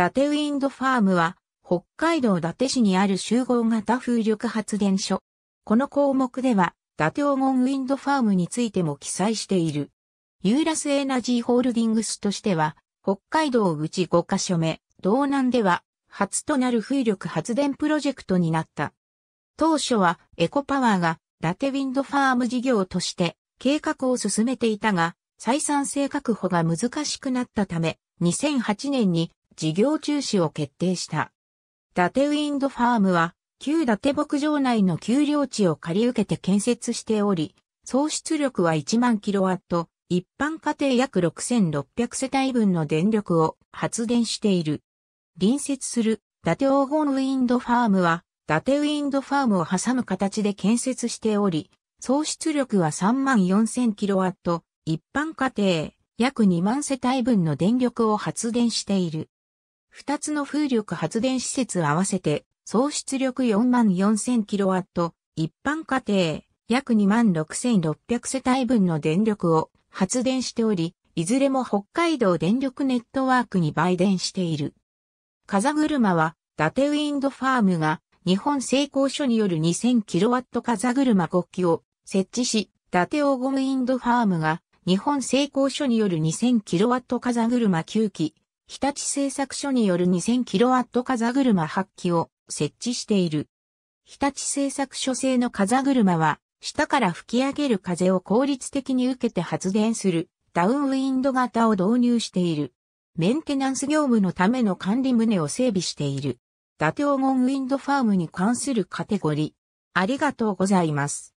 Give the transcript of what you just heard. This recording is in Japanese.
達ウィンドファームは、北海道伊達市にある集合型風力発電所。この項目では、伊達黄金ウィンドファームについても記載している。ユーラスエナジーホールディングスとしては、北海道うち5カ所目、道南では、初となる風力発電プロジェクトになった。当初は、エコパワーが、伊達ウィンドファーム事業として、計画を進めていたが、採算性確保が難しくなったため、2008年に事業中止を決定した。伊達ウィンドファームは、旧伊達牧場内の丘陵地を借り受けて建設しており、総出力は1万キロワット、一般家庭約6600世帯分の電力を発電している。隣接する伊達黄金ウィンドファームは、伊達ウィンドファームを挟む形で建設しており、総出力は3万4000キロワット、一般家庭約2万世帯分の電力を発電している。二つの風力発電施設合わせて、総出力4万4000キロワット、一般家庭、約2万6600世帯分の電力を発電しており、いずれも北海道電力ネットワークに売電している。風車は、伊達ウィンドファームが、日本製鋼所による 2000kW 風車国旗を設置し、伊達黄金ウィンドファームが、日本製鋼所による 2000kW 風車9機日立製作所による 2000kW 風車発揮を設置している。日立製作所製の風車は、下から吹き上げる風を効率的に受けて発電するダウンウィンド型を導入している。メンテナンス業務のための管理棟を整備している。伊達黄金ウィンドファームに関するカテゴリー。ありがとうございます。